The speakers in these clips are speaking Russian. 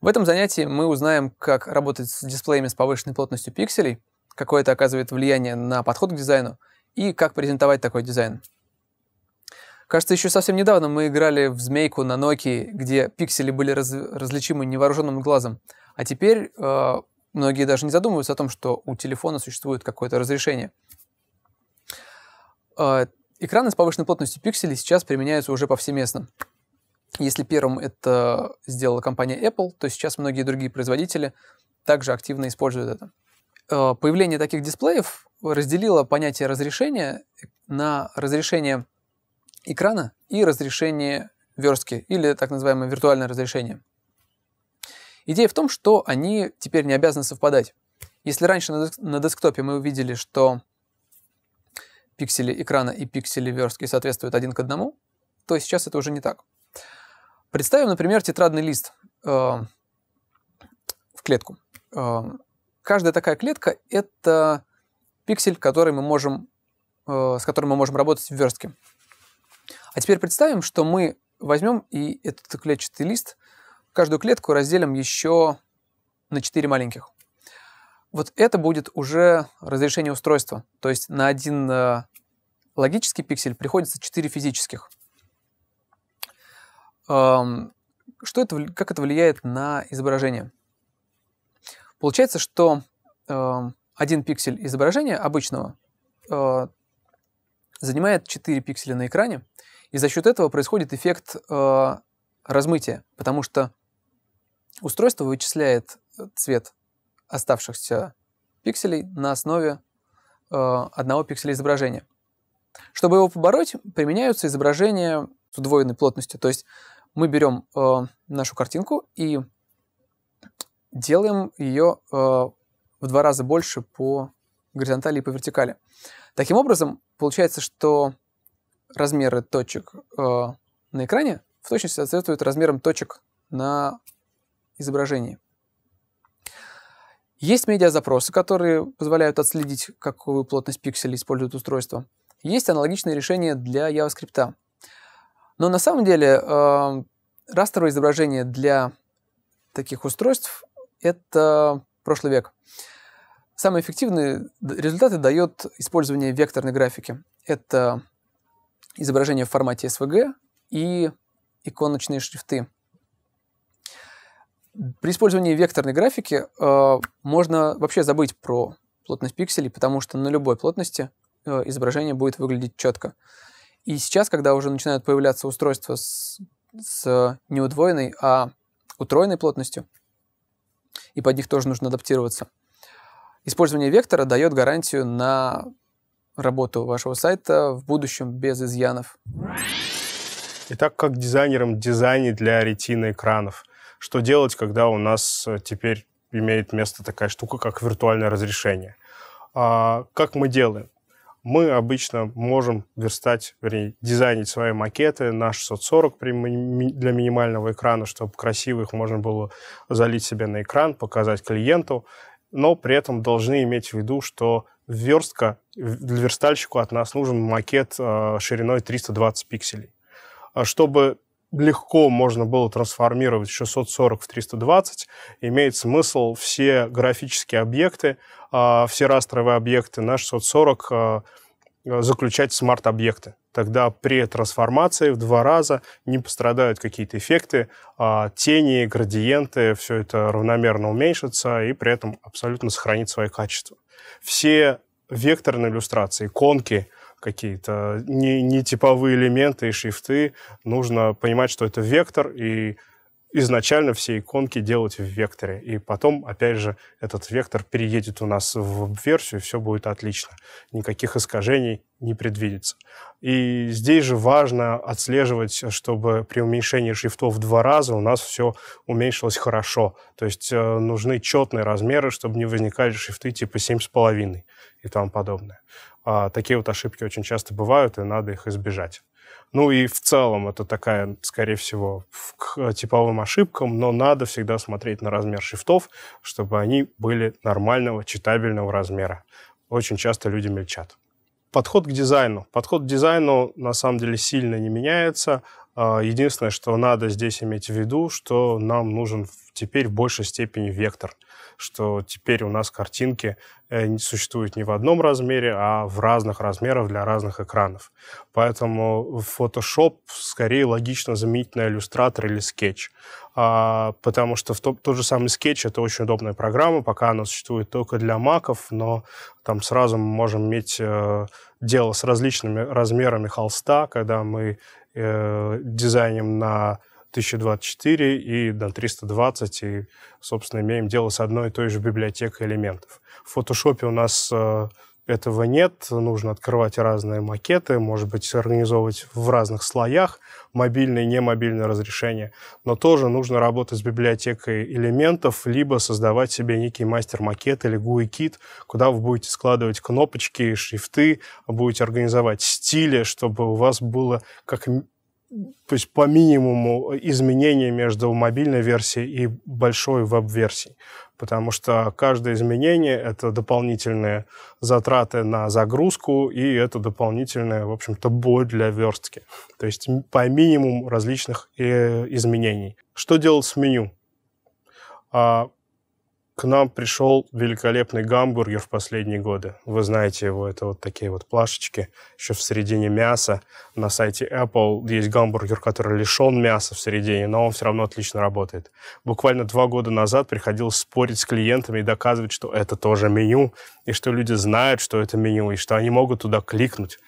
В этом занятии мы узнаем, как работать с дисплеями с повышенной плотностью пикселей, какое это оказывает влияние на подход к дизайну и как презентовать такой дизайн. Кажется, еще совсем недавно мы играли в змейку на Nokia, где пиксели были раз- различимы невооруженным глазом. А теперь э, многие даже не задумываются о том, что у телефона существует какое-то разрешение. Э, экраны с повышенной плотностью пикселей сейчас применяются уже повсеместно. Если первым это сделала компания Apple, то сейчас многие другие производители также активно используют это. Э, появление таких дисплеев разделило понятие разрешения на разрешение экрана и разрешение верстки, или так называемое виртуальное разрешение. Идея в том, что они теперь не обязаны совпадать. Если раньше на, десктопе мы увидели, что пиксели экрана и пиксели верстки соответствуют один к одному, то сейчас это уже не так. Представим, например, тетрадный лист э, в клетку. Э, каждая такая клетка — это пиксель, который мы можем, э, с которым мы можем работать в верстке. А теперь представим, что мы возьмем и этот клетчатый лист, каждую клетку разделим еще на 4 маленьких. Вот это будет уже разрешение устройства. То есть на один э, логический пиксель приходится 4 физических — что это, как это влияет на изображение? Получается, что один пиксель изображения обычного а, занимает 4 пикселя на экране, и за счет этого происходит эффект а, размытия, потому что устройство вычисляет э, цвет оставшихся пикселей на основе а, одного пикселя изображения. Чтобы его побороть, применяются изображения с удвоенной плотностью. То есть мы берем э, нашу картинку и делаем ее э, в два раза больше по горизонтали и по вертикали. Таким образом, получается, что размеры точек э, на экране в точности соответствуют размерам точек на изображении. Есть медиазапросы, которые позволяют отследить, какую плотность пикселей использует устройство. Есть аналогичные решения для JavaScript. Но на самом деле э, растровое изображение для таких устройств – это прошлый век. Самые эффективные результаты дает использование векторной графики. Это изображение в формате SVG и иконочные шрифты. При использовании векторной графики э, можно вообще забыть про плотность пикселей, потому что на любой плотности э, изображение будет выглядеть четко. И сейчас, когда уже начинают появляться устройства с, с не удвоенной, а утроенной плотностью, и под них тоже нужно адаптироваться, использование вектора дает гарантию на работу вашего сайта в будущем без изъянов. Итак, как дизайнерам дизайне для ретины экранов? Что делать, когда у нас э, теперь имеет место такая штука, как виртуальное разрешение? А, как мы делаем? мы обычно можем верстать, вернее, дизайнить свои макеты, наш 640 для минимального экрана, чтобы красиво их можно было залить себе на экран, показать клиенту, но при этом должны иметь в виду, что верстка, верстальщику от нас нужен макет э, шириной 320 пикселей. А чтобы легко можно было трансформировать 640 в 320, имеет смысл все графические объекты, а, все растровые объекты на 640 а, заключать в смарт-объекты. Тогда при трансформации в два раза не пострадают какие-то эффекты, а, тени, градиенты, все это равномерно уменьшится и при этом абсолютно сохранит свои качества. Все векторные иллюстрации, иконки – какие-то не, не типовые элементы и шрифты. Нужно понимать, что это вектор, и изначально все иконки делать в векторе. И потом, опять же, этот вектор переедет у нас в версию, и все будет отлично. Никаких искажений не предвидится. И здесь же важно отслеживать, чтобы при уменьшении шрифтов в два раза у нас все уменьшилось хорошо. То есть э, нужны четные размеры, чтобы не возникали шрифты типа 7,5 и тому подобное. А такие вот ошибки очень часто бывают, и надо их избежать. Ну и в целом это такая, скорее всего, к э, типовым ошибкам, но надо всегда смотреть на размер шрифтов, чтобы они были нормального, читабельного размера. Очень часто люди мельчат. Подход к дизайну. Подход к дизайну на самом деле сильно не меняется. А, единственное, что надо здесь иметь в виду, что нам нужен теперь в большей степени вектор, что теперь у нас картинки э, не существуют не в одном размере, а в разных размерах для разных экранов. Поэтому Photoshop скорее логично заменить на иллюстратор или скетч, а, потому что в тот, тот же самый скетч это очень удобная программа, пока она существует только для маков, но там сразу мы можем иметь э, дело с различными размерами холста, когда мы э, дизайним на 1024 и до 320, и, собственно, имеем дело с одной и той же библиотекой элементов. В фотошопе у нас э, этого нет, нужно открывать разные макеты, может быть, организовывать в разных слоях мобильное и немобильное разрешение, но тоже нужно работать с библиотекой элементов, либо создавать себе некий мастер-макет или GUI-кит, куда вы будете складывать кнопочки, шрифты, будете организовать стили, чтобы у вас было как то есть по минимуму э, изменений между мобильной версией и большой веб-версией. Потому что каждое изменение — это дополнительные затраты на загрузку, и это дополнительная, в общем-то, боль для верстки. То есть по минимуму различных э, изменений. Что делать с меню? А, к нам пришел великолепный гамбургер в последние годы. Вы знаете его, это вот такие вот плашечки, еще в середине мяса. На сайте Apple есть гамбургер, который лишен мяса в середине, но он все равно отлично работает. Буквально два года назад приходилось спорить с клиентами и доказывать, что это тоже меню, и что люди знают, что это меню, и что они могут туда кликнуть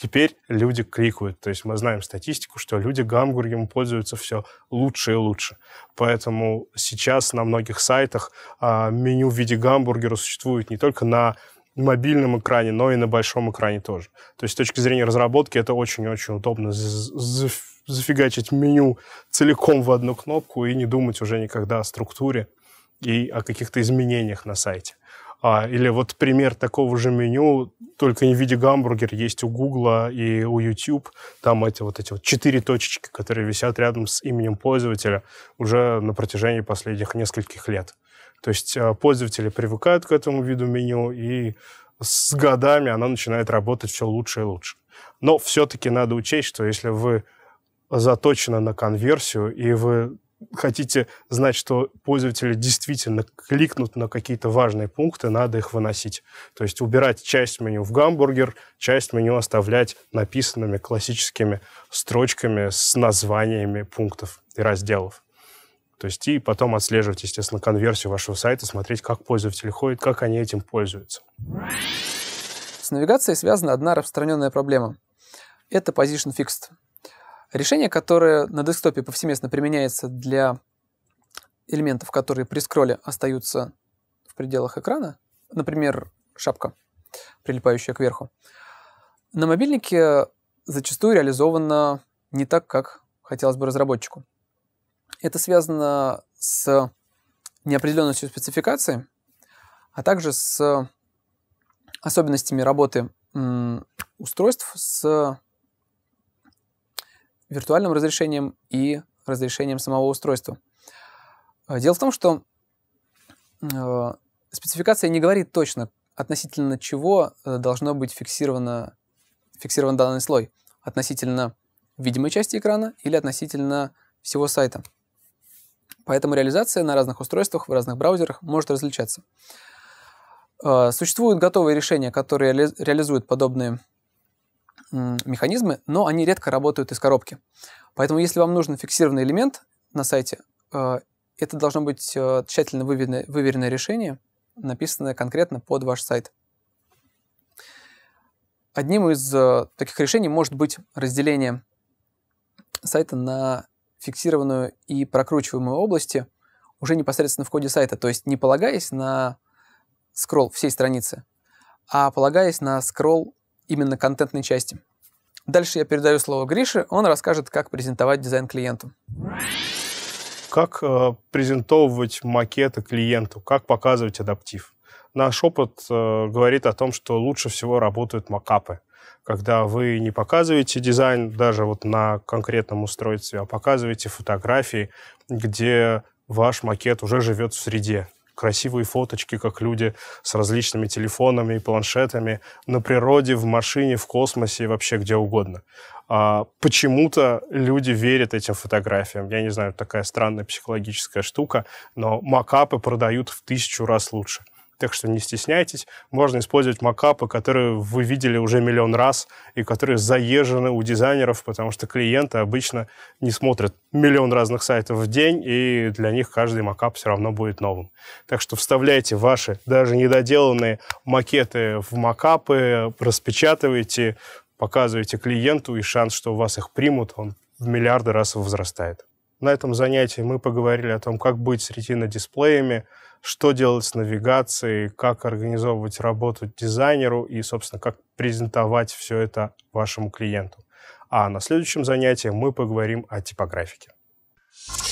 Теперь люди кликают. То есть мы знаем статистику, что люди гамбургером пользуются все лучше и лучше. Поэтому сейчас на многих сайтах а, меню в виде гамбургера существует не только на мобильном экране, но и на большом экране тоже. То есть с точки зрения разработки это очень-очень удобно зафигачить меню целиком в одну кнопку и не думать уже никогда о структуре и о каких-то изменениях на сайте. А, или вот пример такого же меню, только не в виде гамбургер, есть у Гугла и у YouTube. Там эти вот эти вот четыре точечки, которые висят рядом с именем пользователя уже на протяжении последних нескольких лет. То есть э, пользователи привыкают к этому виду меню, и с годами она начинает работать все лучше и лучше. Но все-таки надо учесть, что если вы заточены на конверсию, и вы хотите знать, что пользователи действительно кликнут на какие-то важные пункты, надо их выносить. То есть убирать часть меню в гамбургер, часть меню оставлять написанными классическими строчками с названиями пунктов и разделов. То есть и потом отслеживать, естественно, конверсию вашего сайта, смотреть, как пользователи ходят, как они этим пользуются. С навигацией связана одна распространенная проблема. Это position fixed. Решение, которое на десктопе повсеместно применяется для элементов, которые при скролле остаются в пределах экрана, например, шапка, прилипающая кверху, на мобильнике зачастую реализовано не так, как хотелось бы разработчику. Это связано с неопределенностью спецификации, а также с особенностями работы устройств с виртуальным разрешением и разрешением самого устройства. Э, дело в том, что э, спецификация не говорит точно, относительно чего э, должно быть фиксировано, фиксирован данный слой. Относительно видимой части экрана или относительно всего сайта. Поэтому реализация на разных устройствах, в разных браузерах может различаться. Существуют готовые решения, которые реализуют подобные механизмы, но они редко работают из коробки. Поэтому, если вам нужен фиксированный элемент на сайте, э, это должно быть э, тщательно выверенное, выверенное решение, написанное конкретно под ваш сайт. Одним из э, таких решений может быть разделение сайта на фиксированную и прокручиваемую области уже непосредственно в коде сайта, то есть не полагаясь на скролл всей страницы, а полагаясь на скролл именно контентной части. Дальше я передаю слово Грише, он расскажет, как презентовать дизайн клиенту. Как э, презентовывать макеты клиенту, как показывать адаптив. Наш опыт э, говорит о том, что лучше всего работают макапы когда вы не показываете дизайн даже вот на конкретном устройстве, а показываете фотографии, где ваш макет уже живет в среде красивые фоточки, как люди с различными телефонами и планшетами на природе, в машине, в космосе и вообще где угодно. А почему-то люди верят этим фотографиям. Я не знаю, такая странная психологическая штука, но макапы продают в тысячу раз лучше. Так что не стесняйтесь, можно использовать макапы, которые вы видели уже миллион раз и которые заезжены у дизайнеров, потому что клиенты обычно не смотрят миллион разных сайтов в день, и для них каждый макап все равно будет новым. Так что вставляйте ваши даже недоделанные макеты в макапы, распечатывайте, показывайте клиенту, и шанс, что у вас их примут, он в миллиарды раз возрастает. На этом занятии мы поговорили о том, как быть с ретино-дисплеями, что делать с навигацией, как организовывать работу дизайнеру и, собственно, как презентовать все это вашему клиенту. А на следующем занятии мы поговорим о типографике. you